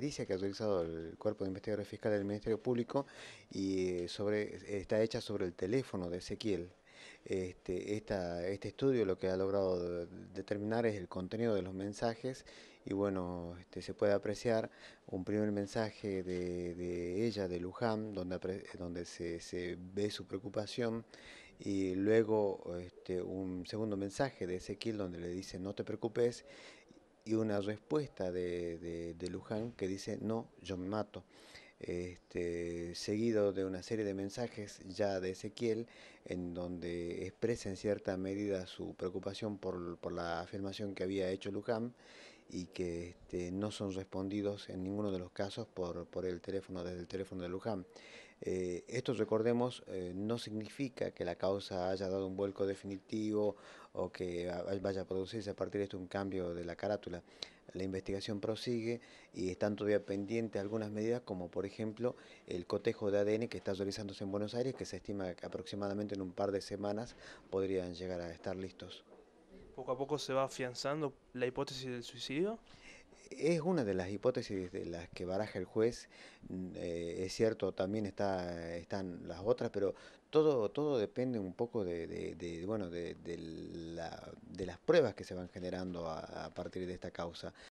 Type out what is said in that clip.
que ha realizado el Cuerpo de Investigadores Fiscales del Ministerio Público y eh, sobre, está hecha sobre el teléfono de Ezequiel. Este, esta, este estudio lo que ha logrado determinar es el contenido de los mensajes y bueno, este, se puede apreciar un primer mensaje de, ella, de Luján, donde, donde se, ve su preocupación y luego este, un segundo mensaje de Ezequiel donde le dice no te preocupes y una respuesta de, Luján que dice, no, yo me mato. Este, seguido de una serie de mensajes ya de Ezequiel en donde expresa en cierta medida su preocupación por, la afirmación que había hecho Luján y que este, no son respondidos en ninguno de los casos por, el teléfono, desde el teléfono de Luján. Eh, esto, recordemos, eh, no significa que la causa haya dado un vuelco definitivo o que vaya a producirse a partir de esto un cambio de la carátula. La investigación prosigue y están todavía pendientes algunas medidas, como por ejemplo el cotejo de ADN que está realizándose en Buenos Aires, que se estima aproximadamente en un par de semanas podrían llegar a estar listos. ¿Poco a poco se va afianzando la hipótesis del suicidio? Es una de las hipótesis de las que baraja el juez. Mm, eh, es cierto, también está, están las otras, pero todo, todo depende un poco de, bueno, de, las pruebas que se van generando a partir de esta causa.